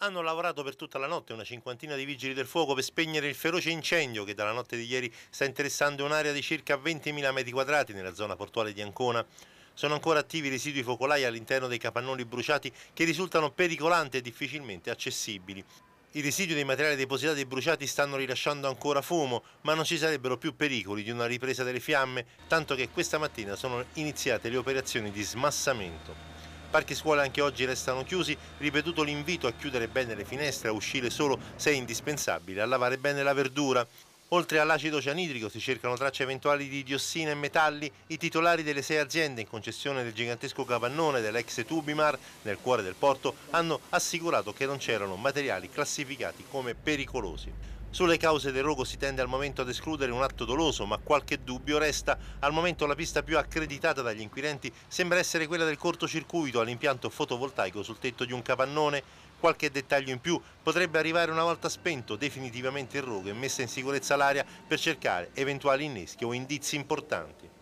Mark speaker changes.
Speaker 1: hanno lavorato per tutta la notte una cinquantina di vigili del fuoco per spegnere il feroce incendio che dalla notte di ieri sta interessando un'area di circa 20.000 metri quadrati nella zona portuale di Ancona. Sono ancora attivi i residui focolai all'interno dei capannoni bruciati che risultano pericolanti e difficilmente accessibili. I residui dei materiali depositati e bruciati stanno rilasciando ancora fumo, ma non ci sarebbero più pericoli di una ripresa delle fiamme, tanto che questa mattina sono iniziate le operazioni di smassamento. Parchi scuole anche oggi restano chiusi, ripetuto l'invito a chiudere bene le finestre, a uscire solo se è indispensabile, a lavare bene la verdura. Oltre all'acido cianidrico si cercano tracce eventuali di diossina e metalli. I titolari delle sei aziende in concessione del gigantesco capannone dell'ex Tubimar, nel cuore del porto, hanno assicurato che non c'erano materiali classificati come pericolosi. Sulle cause del rogo si tende al momento ad escludere un atto doloso, ma qualche dubbio resta. Al momento la pista più accreditata dagli inquirenti sembra essere quella del cortocircuito all'impianto fotovoltaico sul tetto di un capannone. Qualche dettaglio in più potrebbe arrivare una volta spento definitivamente il rogo e messa in sicurezza l'aria per cercare eventuali inneschi o indizi importanti.